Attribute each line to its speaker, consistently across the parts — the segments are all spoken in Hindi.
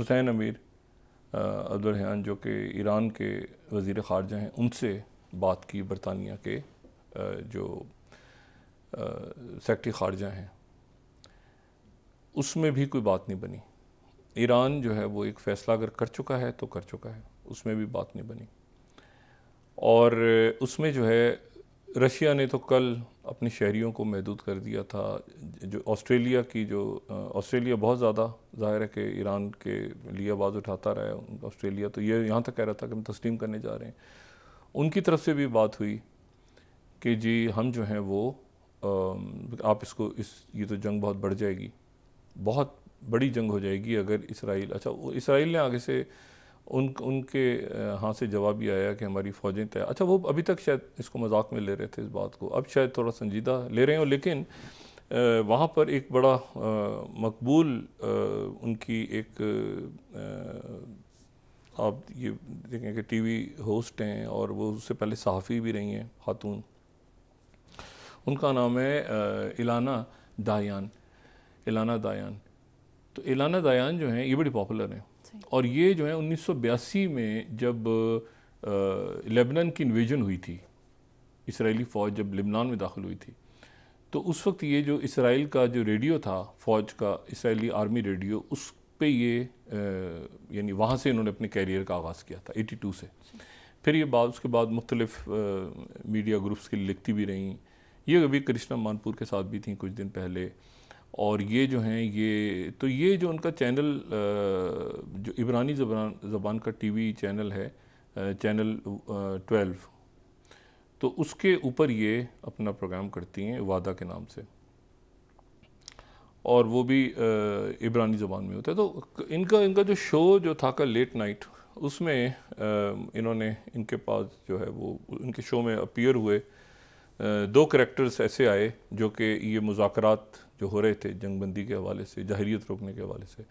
Speaker 1: हुसैन अमीर अब्दुलरहान जो कि ईरान के वजीर ख़ारजा हैं उनसे बात की बरतानिया के जो सेक्रटरी ख़ारजा हैं उसमें भी कोई बात नहीं बनी ईरान जो है वो एक फ़ैसला अगर कर चुका है तो कर चुका है उसमें भी बात नहीं बनी और उसमें जो है रशिया ने तो कल अपने शहरीों को महदूद कर दिया था जो ऑस्ट्रेलिया की जो ऑस्ट्रेलिया बहुत ज़्यादा ज़ाहिर है कि ईरान के लिए आवाज़ उठाता रहा ऑस्ट्रेलिया तो ये यहाँ तक कह रहा था कि हम तस्लीम करने जा रहे हैं उनकी तरफ से भी बात हुई कि जी हम जो हैं वो आप इसको इस ये तो जंग बहुत बढ़ जाएगी बहुत बड़ी जंग हो जाएगी अगर इसराइल अच्छा इसराइल ने आगे से उन उनके हाँ से जवाब भी आया कि हमारी फ़ौजें तय अच्छा वो अभी तक शायद इसको मजाक में ले रहे थे इस बात को अब शायद थोड़ा संजीदा ले रहे हो लेकिन वहाँ पर एक बड़ा मकबूल उनकी एक आप ये देखें कि टीवी होस्ट हैं और वो उससे पहले सहाफ़ी भी रही हैं खातून उनका नाम है इलाना दायान इलाना दायान तो इलाना दायान जो हैं ये बड़ी पॉपुलर हैं और ये जो है 1982 में जब लेबनान की इन्वेजन हुई थी इसराइली फ़ौज जब लेबनान में दाखिल हुई थी तो उस वक्त ये जो इसराइल का जो रेडियो था फ़ौज का इसराइली आर्मी रेडियो उस पर ये यानी वहाँ से इन्होंने अपने कैरियर का आगाज़ किया था 82 से फिर ये बाद उसके बाद मुख्तलिफ मीडिया ग्रुप्स के लिए लिखती भी रहीं ये अभी कृष्णा मानपुर के साथ भी थी कुछ दिन पहले और ये जो हैं ये तो ये जो उनका चैनल जो इबरानी जबान का का वी चैनल है चैनल ट्वेल्व तो उसके ऊपर ये अपना प्रोग्राम करती हैं वादा के नाम से और वो भी इब्रानी ज़बान में होता है तो इनका इनका जो शो जो था का लेट नाइट उसमें इन्होंने इनके पास जो है वो इनके शो में अपीयर हुए दो करेक्टर्स ऐसे आए जो कि ये मुजाकरात जो हो रहे थे जंगबंदी के हवाले से जहरीत रोकने के हवाले से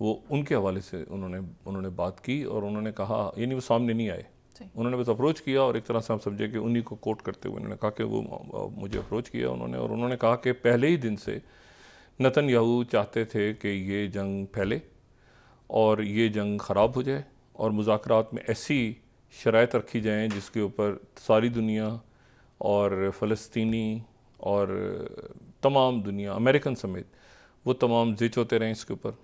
Speaker 1: वो उनके हवाले से उन्होंने उन्होंने बात की और उन्होंने कहा यानी वो सामने नहीं आए उन्होंने बस अप्रोच किया और एक तरह से हम समझे कि उन्हीं को कोट करते हुए उन्होंने कहा कि वो मुझे अप्रोच किया उन्होंने और उन्होंने कहा कि पहले ही दिन से नतन याहू चाहते थे कि ये जंग फैले और ये जंग ख़राब हो जाए और मुजात में ऐसी शरात रखी जाएँ जिसके ऊपर सारी दुनिया और फ़लस्तनी और तमाम दुनिया अमेरिकन समेत वो तमाम जिच होते रहें इसके ऊपर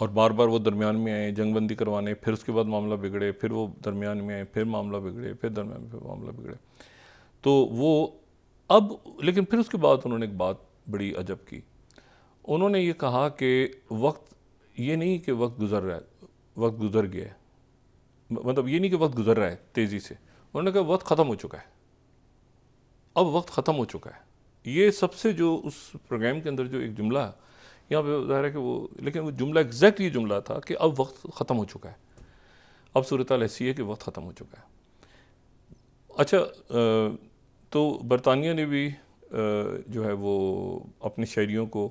Speaker 1: और बार बार वो दरमियान में आए जंगबंदी करवाने फिर उसके बाद मामला बिगड़े फिर वो दरमियान में आए फिर मामला बिगड़े फिर दरमियान में मामला बिगड़े तो वो अब लेकिन फिर उसके बाद उन्होंने एक बात बड़ी अजब की उन्होंने ये कहा कि वक्त ये नहीं कि वक्त गुजर रहा है वक्त गुजर गया है मतलब ये नहीं कि वक्त गुजर रहा है तेज़ी से उन्होंने कहा वक्त ख़त्म हो चुका है अब वक्त ख़त्म हो चुका है ये सबसे जो उस प्रोग्राम के अंदर जो एक जुमला है यहाँ पे ज़ाहिर है कि वो लेकिन वो जुमला एग्जैक्ट ये जुमला था कि अब वक्त ख़त्म हो चुका है अब सूरत ऐसी है कि वक्त ख़त्म हो चुका है अच्छा तो बरतानिया ने भी जो है वो अपने शहरीों को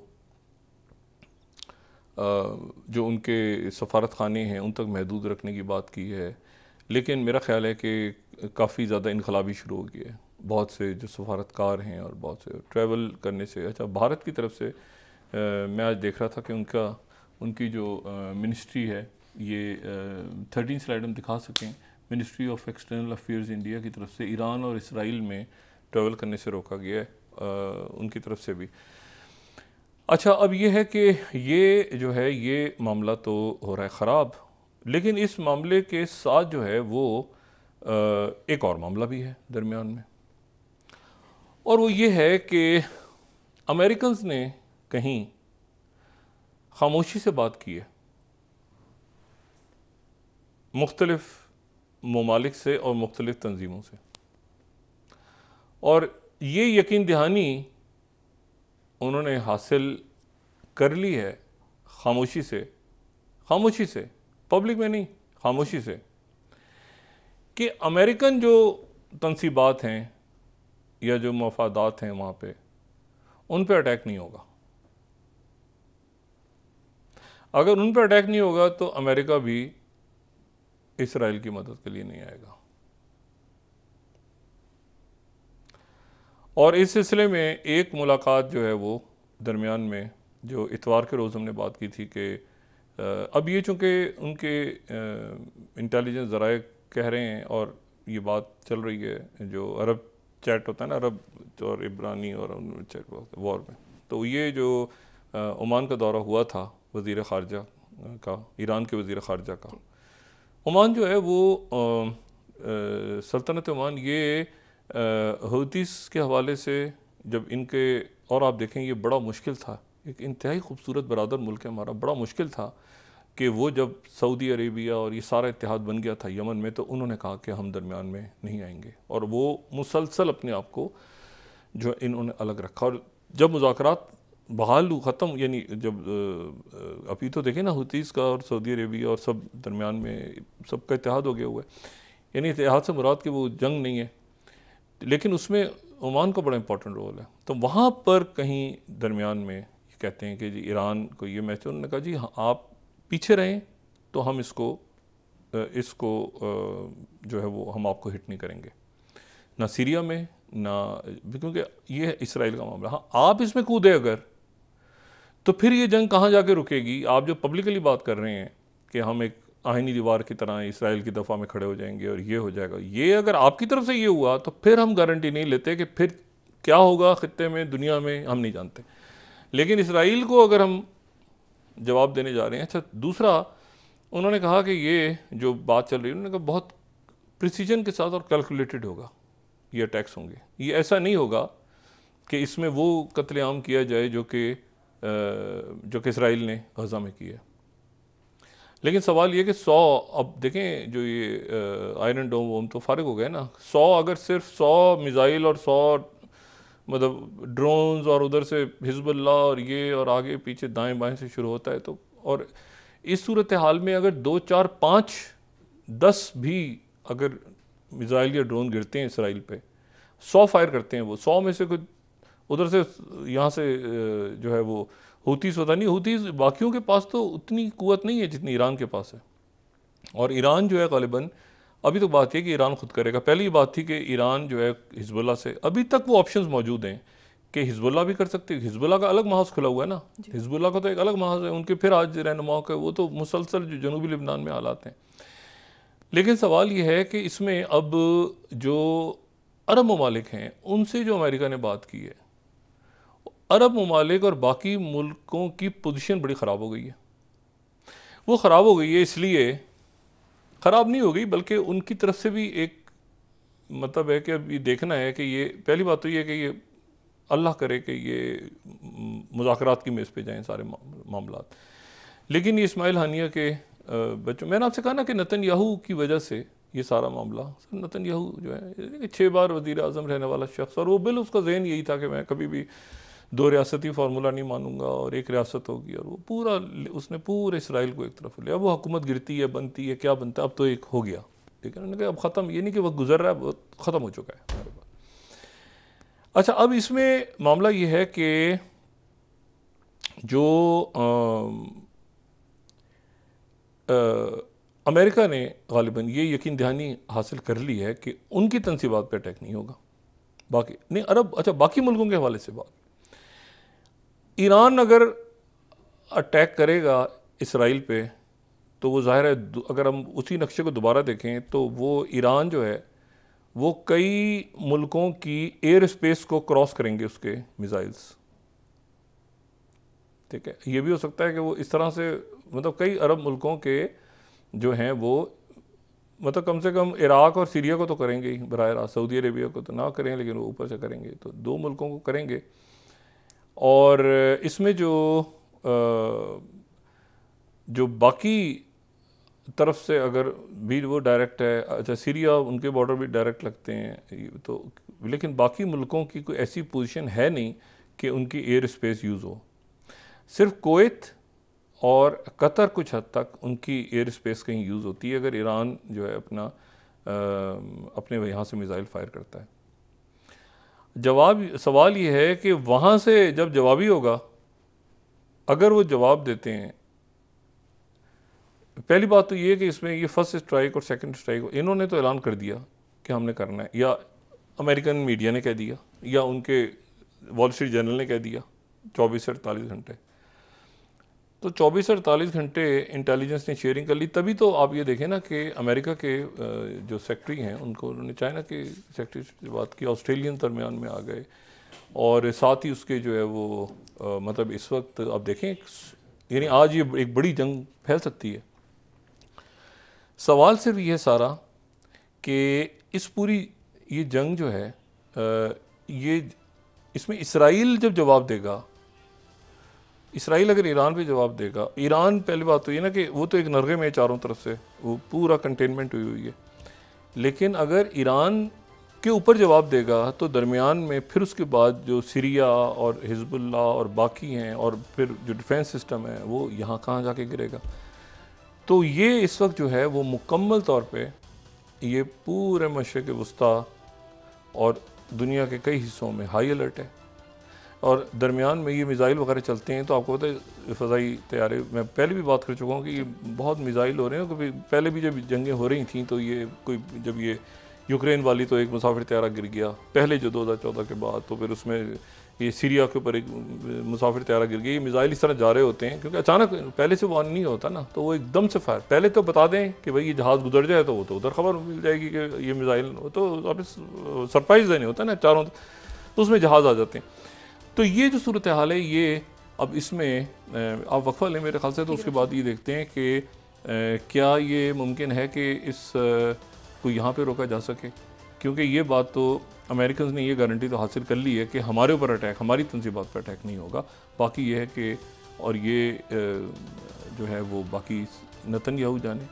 Speaker 1: जो उनके सफारत खाने हैं उन तक महदूद रखने की बात की है लेकिन मेरा ख्याल है कि काफ़ी ज़्यादा इनकलाबी शुरू हो गई है बहुत से जो सफारतकार हैं और बहुत से ट्रैवल करने से अच्छा भारत की तरफ से मैं आज देख रहा था कि उनका उनकी जो मिनिस्ट्री है ये थर्टीन स्लाइड हम दिखा सकें ministry of external affairs India की तरफ से ईरान और इसराइल में ट्रैवल करने से रोका गया है आ, उनकी तरफ से भी अच्छा अब ये है कि ये जो है ये मामला तो हो रहा है ख़राब लेकिन इस मामले के साथ जो है वो आ, एक और मामला भी है दरमियान में और वो ये है कि अमेरिकन्स ने कहीं खामोशी से बात की है मुख्तलफ़ ममालिक से और मुख्तलिफ तंजीमों से और ये यकीन दहानी उन्होंने हासिल कर ली है खामोशी से खामोशी से पब्लिक में नहीं खामोशी से कि अमेरिकन जो तनसीबात हैं या जो मफादात हैं वहाँ पे उन पे अटैक नहीं होगा अगर उन पर अटैक नहीं होगा तो अमेरिका भी इसराइल की मदद के लिए नहीं आएगा और इस सिलसिले में एक मुलाकात जो है वो दरमियान में जो इतवार के रोज़ हमने बात की थी कि अब ये चूँकि उनके इंटेलिजेंस ज़रा कह रहे हैं और ये बात चल रही है जो अरब चैट होता है ना अरब और इब्रानी और चैट वॉर में तो ये जो ओमान का दौरा हुआ था वजीर ख़ारजा का ईरान के वज़ी ख़ारजा का ओमान जो है वो सल्तनत ओमान ये हदीस के हवाले से जब इनके और आप देखें ये बड़ा मुश्किल था एक इंतहाई खूबसूरत बरदर मुल्क है हमारा बड़ा मुश्किल था कि वो जब सऊदी अरेबिया और ये सारा इतिहाद बन गया था यमन में तो उन्होंने कहा कि हम दरमियान में नहीं आएंगे और वो मुसलसल अपने आप को जो इन्होंने अलग रखा और जब मुजाकर बहाल ख़त्म यानी जब अभी तो देखें ना हुतीस का और सऊदी अरबिया और सब दरमियान में सबका इतिहाद हो गया हुआ है यानी इतिहाद से मुराद के वो जंग नहीं है लेकिन उसमें ओमान का बड़ा इंपॉर्टेंट रोल है तो वहाँ पर कहीं दरमियान में कहते हैं कि जी ईरान को ये मैच उन्होंने कहा जी हाँ, आप पीछे रहें तो हम इसको इसको जो है वो हम आपको हिट नहीं करेंगे ना सीरिया में ना क्योंकि ये इसराइल का मामला हाँ आप इसमें कूदे अगर तो फिर ये जंग कहाँ जाके रुकेगी आप जो पब्लिकली बात कर रहे हैं कि हम एक आहिनी दीवार की तरह इसराइल की दफ़ा में खड़े हो जाएंगे और ये हो जाएगा ये अगर आपकी तरफ से ये हुआ तो फिर हम गारंटी नहीं लेते कि फिर क्या होगा ख़त्े में दुनिया में हम नहीं जानते लेकिन इसराइल को अगर हम जवाब देने जा रहे हैं अच्छा दूसरा उन्होंने कहा कि ये जो बात चल रही है उन्होंने कहा बहुत प्रिसीजन के साथ और कैलकुलेटेड होगा ये अटैक्स होंगे ये ऐसा नहीं होगा कि इसमें वो कत्लेआम किया जाए जो कि जो कि इसराइल ने गज़ा में की है लेकिन सवाल ये कि सौ अब देखें जो ये आयरन डोम वोम तो फ़ारग हो गए ना सौ अगर सिर्फ सौ मिज़ाइल और सौ मतलब ड्रोन्स और उधर से हिजबुल्ला और ये और आगे पीछे दाएं बाएं से शुरू होता है तो और इस सूरत हाल में अगर दो चार पाँच दस भी अगर मिज़ाइल या ड्रोन गिरते हैं इसराइल पे सौ फायर करते हैं वो सौ में से कोई उधर से यहाँ से जो है वो हूतीस होता नहीं हूतीस बाकियों के पास तो उतनी कुत नहीं है जितनी ईरान के पास है और ईरान जो है गालिबा अभी तो बात यह कि ईरान खुद करेगा पहली बात थी कि ईरान जो है हिजबुल्ला से अभी तक वो ऑप्शंस मौजूद हैं कि हिजबुल्ला भी कर सकते हैं हिजबुल्ला का अलग महाज खुला हुआ है ना हिजबुल्ला का तो एक अलग महाज है उनके फिर आज रहनुमाओं का वो तो मुसलसल जो जनूबी लबनान में हालात हैं लेकिन सवाल ये है कि इसमें अब जो अरब ममालिक हैं उनसे जो अमेरिका ने बात की है अरब ममालिक और बाकी मुल्कों की पोजीशन बड़ी ख़राब हो गई है वो ख़राब हो गई है इसलिए ख़राब नहीं हो गई बल्कि उनकी तरफ से भी एक मतलब है कि अब ये देखना है कि ये पहली बात तो ये कि ये अल्लाह करे कि ये मुजाकरात की मेज़ पे जाएँ सारे मामला लेकिन ये इसमाइल हानिया के बच्चों मैंने आपसे कहा ना कि नतन याहू की वजह से ये सारा मामला नतन याहू जो है छः बार वज़ी अजम रहने वाला शख्स और वो बिल उसका जहन यही था कि मैं कभी भी दो रियासती फार्मूला नहीं मानूंगा और एक रियासत होगी और वो पूरा उसने पूरे इसराइल को एक तरफ लिया वो हुकूमत गिरती है बनती है क्या बनता है अब तो एक हो गया ठीक है उन्होंने अब ख़त्म ये नहीं कि वक्त गुजर रहा है वो ख़त्म हो चुका है हमारे पास अच्छा अब इसमें मामला ये है कि जो आ, आ, अमेरिका ने गालिबा ये यकीन दहानी हासिल कर ली है कि उनकी तनसीबात पर अटैक नहीं होगा बाकी नहीं अरब अच्छा बाकी मुल्कों के हवाले से बात ईरान अगर अटैक करेगा इसराइल पे तो वो ज़ाहिर है अगर हम उसी नक्शे को दोबारा देखें तो वो ईरान जो है वो कई मुल्कों की एयर स्पेस को क्रॉस करेंगे उसके मिज़ाइल्स ठीक है ये भी हो सकता है कि वो इस तरह से मतलब कई अरब मुल्कों के जो हैं वो मतलब कम से कम इराक़ और सीरिया को तो करेंगे ही बरह रास्त सऊदी अरेबिया को तो ना करें लेकिन वो ऊपर से करेंगे तो दो मुल्कों को करेंगे और इसमें जो जो बाकी तरफ से अगर भी वो डायरेक्ट है अच्छा सीरिया उनके बॉर्डर भी डायरेक्ट लगते हैं तो लेकिन बाकी मुल्कों की कोई ऐसी पोजीशन है नहीं कि उनकी एयर स्पेस यूज़ हो सिर्फ कोत और कतर कुछ हद तक उनकी एयर स्पेस कहीं यूज़ होती है अगर ईरान जो है अपना आ, अपने यहाँ से मिज़ाइल फायर करता है जवाब सवाल ये है कि वहाँ से जब जवाबी होगा अगर वो जवाब देते हैं पहली बात तो ये कि इसमें ये फर्स्ट स्ट्राइक और सेकंड स्ट्राइक इन्होंने तो ऐलान कर दिया कि हमने करना है या अमेरिकन मीडिया ने कह दिया या उनके वॉल स्ट्रीट जर्नल ने कह दिया चौबीस से अड़तालीस घंटे तो 24 से अड़तालीस घंटे इंटेलिजेंस ने शेयरिंग कर ली तभी तो आप ये देखें ना कि अमेरिका के जो सेक्रेटरी हैं उनको उन्होंने चाइना के सेक्रेटरी से बात की ऑस्ट्रेलियन दरमियान में आ गए और साथ ही उसके जो है वो आ, मतलब इस वक्त आप देखें यानी आज ये एक बड़ी जंग फैल सकती है सवाल सिर्फ ये सारा कि इस पूरी ये जंग जो है आ, ये इसमें इसराइल जब जवाब देगा इसराइल अगर ईरान पे जवाब देगा ईरान पहली बात तो ये ना कि वो तो एक नरगे में चारों तरफ से वो पूरा कंटेनमेंट हुई हुई है लेकिन अगर ईरान के ऊपर जवाब देगा तो दरमियान में फिर उसके बाद जो सीरिया और हिजबुल्ला और बाकी हैं और फिर जो डिफेंस सिस्टम है वो यहाँ कहाँ जाके गिरेगा तो ये इस वक्त जो है वो मुकम्मल तौर पर ये पूरे मशरक़ वस्ती और दुनिया के कई हिस्सों में हाई अलर्ट है और दरमियान में ये मिज़ाइल वगैरह चलते हैं तो आपको पता है फ़जाई तैयारे मैं पहले भी बात कर चुका हूँ कि ये बहुत मिज़ाइल हो रहे हैं क्योंकि पहले भी जब जंगें हो रही थी तो ये कोई जब ये यूक्रेन वाली तो एक मुसाफिर तैयारा गिर गया पहले जो 2014 के बाद तो फिर उसमें ये सीरिया के ऊपर एक मुसाफिर तैयारा गिर गया ये मिज़ाइल इस तरह जा रहे होते हैं क्योंकि अचानक पहले से वार्न नहीं होता ना तो वो एकदम से फायर पहले तो बता दें कि भाई ये जहाज़ गुजर जाए तो वो तो उधर खबर मिल जाएगी कि ये मिज़ाइल तो आप सरप्राइज़ देने होता है ना चारों तो उसमें जहाज़ आ जाते हैं तो ये जो सूरत हाल है ये अब इसमें आप वक्फा लें मेरे ख्याल से तो उसके बाद ये देखते हैं कि क्या ये मुमकिन है कि इस को यहाँ पे रोका जा सके क्योंकि ये बात तो अमेरिकन ने ये गारंटी तो हासिल कर ली है कि हमारे ऊपर अटैक हमारी तनजीबा पर अटैक नहीं होगा बाकी ये है कि और ये जो है वो बाकी नतन याहू जाने